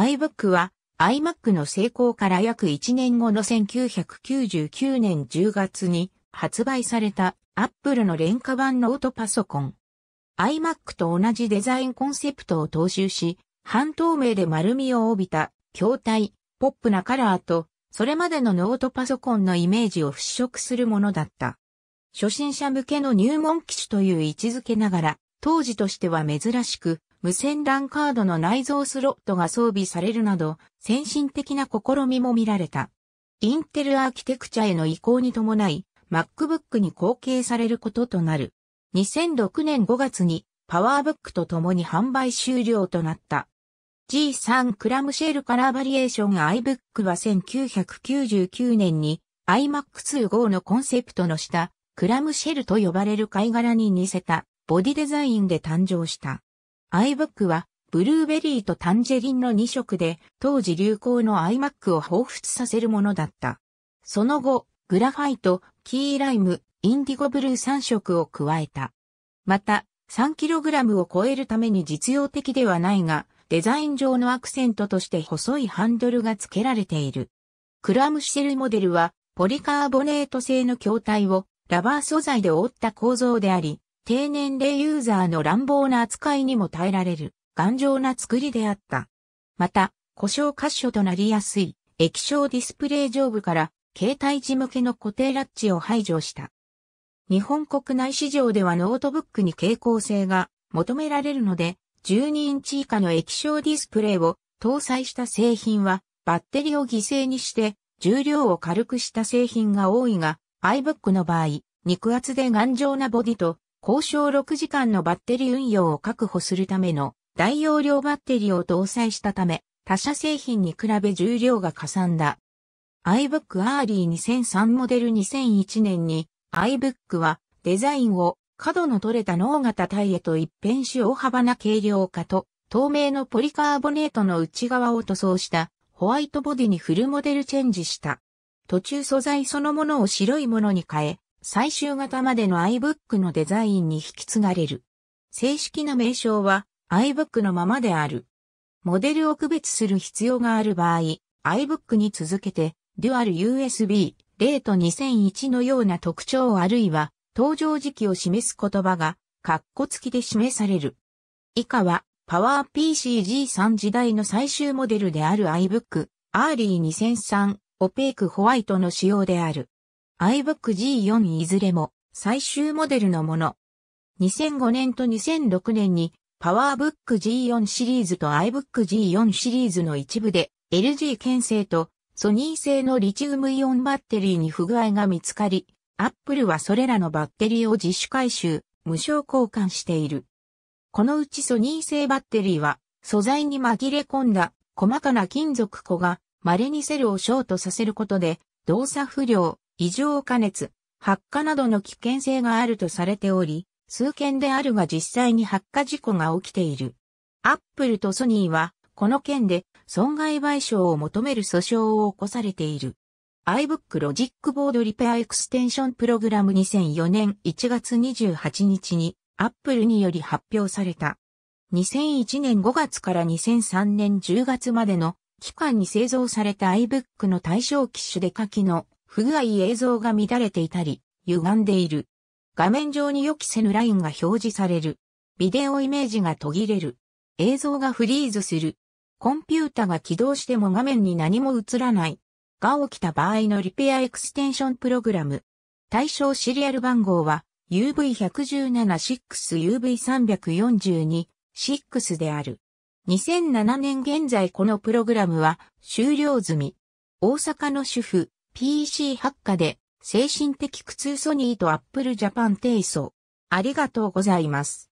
iBook は iMac の成功から約1年後の1999年10月に発売された Apple の廉価版ノートパソコン。iMac と同じデザインコンセプトを踏襲し、半透明で丸みを帯びた筐体、ポップなカラーと、それまでのノートパソコンのイメージを払拭するものだった。初心者向けの入門機種という位置づけながら、当時としては珍しく、無線 LAN カードの内蔵スロットが装備されるなど、先進的な試みも見られた。インテルアーキテクチャへの移行に伴い、MacBook に後継されることとなる。2006年5月に PowerBook と共に販売終了となった。G3 クラムシェルカラーバリエーション iBook は1999年に iMac25 のコンセプトの下、クラムシェルと呼ばれる貝殻に似せたボディデザインで誕生した。iBook は、ブルーベリーとタンジェリンの2色で、当時流行の iMac を彷彿させるものだった。その後、グラファイト、キーライム、インディゴブルー3色を加えた。また、3kg を超えるために実用的ではないが、デザイン上のアクセントとして細いハンドルが付けられている。クラムシェルモデルは、ポリカーボネート製の筐体をラバー素材で覆った構造であり、低年齢ユーザーの乱暴な扱いにも耐えられる頑丈な作りであった。また、故障箇所となりやすい液晶ディスプレイ上部から携帯時向けの固定ラッチを排除した。日本国内市場ではノートブックに傾向性が求められるので、12インチ以下の液晶ディスプレイを搭載した製品はバッテリーを犠牲にして重量を軽くした製品が多いが、iBook の場合、肉厚で頑丈なボディと交渉6時間のバッテリー運用を確保するための大容量バッテリーを搭載したため、他社製品に比べ重量がかさんだ。iBook Early 2003モデル2001年に iBook はデザインを角の取れた脳型タイヤと一変し大幅な軽量化と透明のポリカーボネートの内側を塗装したホワイトボディにフルモデルチェンジした。途中素材そのものを白いものに変え、最終型までの iBook のデザインに引き継がれる。正式な名称は iBook のままである。モデルを区別する必要がある場合、iBook に続けて、Dual USB 0と2001のような特徴あるいは、登場時期を示す言葉が、括弧付きで示される。以下は、PowerPCG3 時代の最終モデルである iBook、アーリー2003、オペークホワイトの仕様である。iBook G4 いずれも最終モデルのもの。2005年と2006年に PowerBook G4 シリーズと iBook G4 シリーズの一部で LG 県製とソニー製のリチウムイオンバッテリーに不具合が見つかり、Apple はそれらのバッテリーを自主回収、無償交換している。このうちソニー製バッテリーは素材に紛れ込んだ細かな金属粉が稀にセルをショートさせることで動作不良、異常加熱、発火などの危険性があるとされており、数件であるが実際に発火事故が起きている。アップルとソニーは、この件で損害賠償を求める訴訟を起こされている。iBook ロジックボードリペアエクステンションプログラム2004年1月28日に Apple により発表された。2001年5月から2003年10月までの期間に製造された iBook の対象機種で下記の不具合映像が乱れていたり、歪んでいる。画面上に予期せぬラインが表示される。ビデオイメージが途切れる。映像がフリーズする。コンピュータが起動しても画面に何も映らない。が起きた場合のリペアエクステンションプログラム。対象シリアル番号は UV117-6UV342-6 である。2007年現在このプログラムは終了済み。大阪の主婦、PC 発火で精神的苦痛ソニーとアップルジャパン提訴。ありがとうございます。